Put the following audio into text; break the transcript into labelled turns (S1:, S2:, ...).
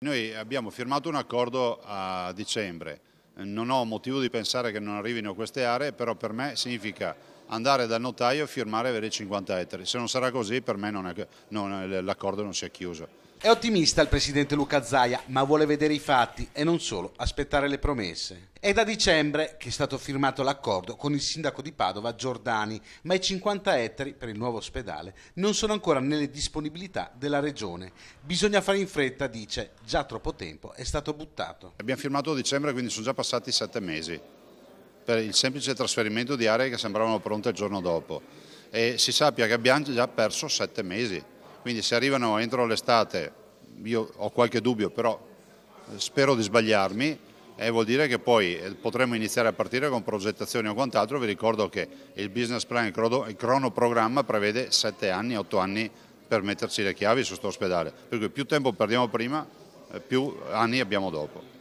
S1: Noi abbiamo firmato un accordo a dicembre, non ho motivo di pensare che non arrivino queste aree, però per me significa andare dal notaio e firmare e avere 50 ettari. Se non sarà così per me l'accordo non si è chiuso. È ottimista
S2: il presidente Luca Zaia, ma vuole vedere i fatti e non solo aspettare le promesse. È da dicembre che è stato firmato l'accordo con il sindaco di Padova Giordani, ma i 50 ettari per il nuovo ospedale non sono ancora nelle disponibilità della regione. Bisogna fare in fretta, dice, già troppo tempo è stato buttato.
S1: Abbiamo firmato a dicembre, quindi sono già passati sette mesi per il semplice trasferimento di aree che sembravano pronte il giorno dopo e si sappia che abbiamo già perso sette mesi, quindi se arrivano entro l'estate, io ho qualche dubbio però eh, spero di sbagliarmi, e vuol dire che poi eh, potremo iniziare a partire con progettazioni o quant'altro, vi ricordo che il business plan, il cronoprogramma prevede sette anni, otto anni per metterci le chiavi su questo ospedale, per cui più tempo perdiamo prima, eh, più anni abbiamo dopo.